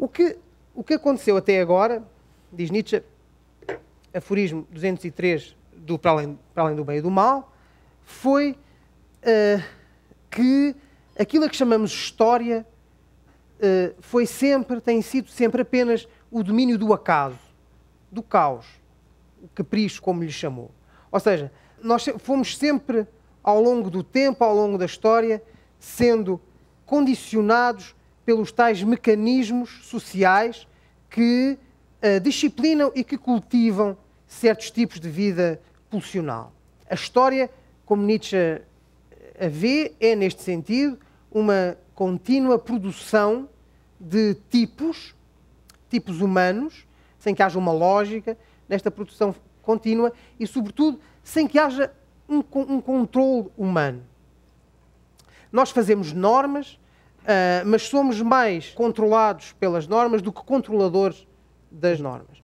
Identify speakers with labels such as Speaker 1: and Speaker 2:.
Speaker 1: O que, o que aconteceu até agora, diz Nietzsche, aforismo 203 do para além, para além do bem e do mal, foi uh, que aquilo a que chamamos história uh, foi sempre, tem sido sempre apenas o domínio do acaso, do caos, o capricho, como lhe chamou. Ou seja, nós fomos sempre, ao longo do tempo, ao longo da história, sendo condicionados pelos tais mecanismos sociais que uh, disciplinam e que cultivam certos tipos de vida pulsional. A história, como Nietzsche eh, a vê, é neste sentido uma contínua produção de tipos, tipos humanos, sem que haja uma lógica nesta produção contínua e, sobretudo, sem que haja um, um controle humano. Nós fazemos normas, ah, mas somos mais controlados pelas normas do que controladores das normas.